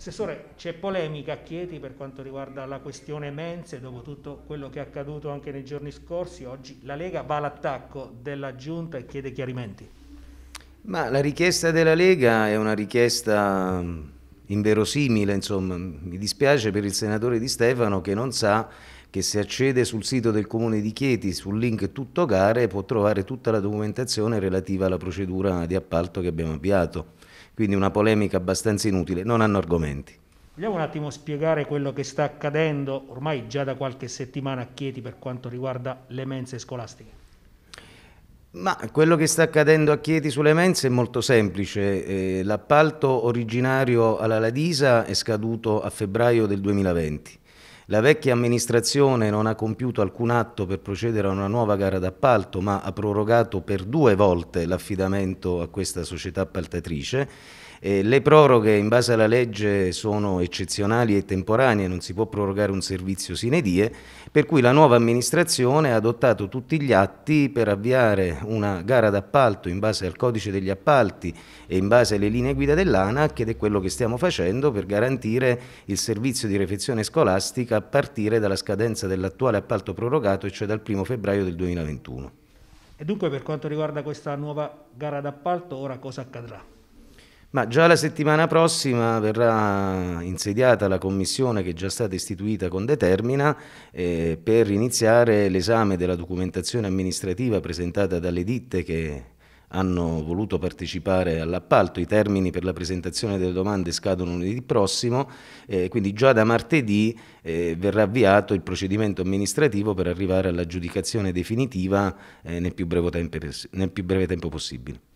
Assessore, c'è polemica a Chieti per quanto riguarda la questione mense, dopo tutto quello che è accaduto anche nei giorni scorsi, oggi la Lega va all'attacco della Giunta e chiede chiarimenti. Ma la richiesta della Lega è una richiesta mm, inverosimile, insomma, mi dispiace per il senatore Di Stefano che non sa che se accede sul sito del comune di Chieti sul link tutto gare può trovare tutta la documentazione relativa alla procedura di appalto che abbiamo avviato quindi una polemica abbastanza inutile, non hanno argomenti. Vogliamo un attimo spiegare quello che sta accadendo ormai già da qualche settimana a Chieti per quanto riguarda le mense scolastiche? Ma quello che sta accadendo a Chieti sulle mense è molto semplice. Eh, l'appalto originario alla Ladisa è scaduto a febbraio del 2020. La vecchia amministrazione non ha compiuto alcun atto per procedere a una nuova gara d'appalto, ma ha prorogato per due volte l'affidamento a questa società appaltatrice. Eh, le proroghe in base alla legge sono eccezionali e temporanee, non si può prorogare un servizio sine die, per cui la nuova amministrazione ha adottato tutti gli atti per avviare una gara d'appalto in base al codice degli appalti e in base alle linee guida dell'ANAC ed è quello che stiamo facendo per garantire il servizio di refezione scolastica a partire dalla scadenza dell'attuale appalto prorogato, cioè dal 1 febbraio del 2021. E dunque per quanto riguarda questa nuova gara d'appalto, ora cosa accadrà? Ma già la settimana prossima verrà insediata la commissione che è già stata istituita con determina eh, per iniziare l'esame della documentazione amministrativa presentata dalle ditte che hanno voluto partecipare all'appalto. I termini per la presentazione delle domande scadono lunedì prossimo, eh, quindi già da martedì eh, verrà avviato il procedimento amministrativo per arrivare all'aggiudicazione definitiva eh, nel, più tempo, nel più breve tempo possibile.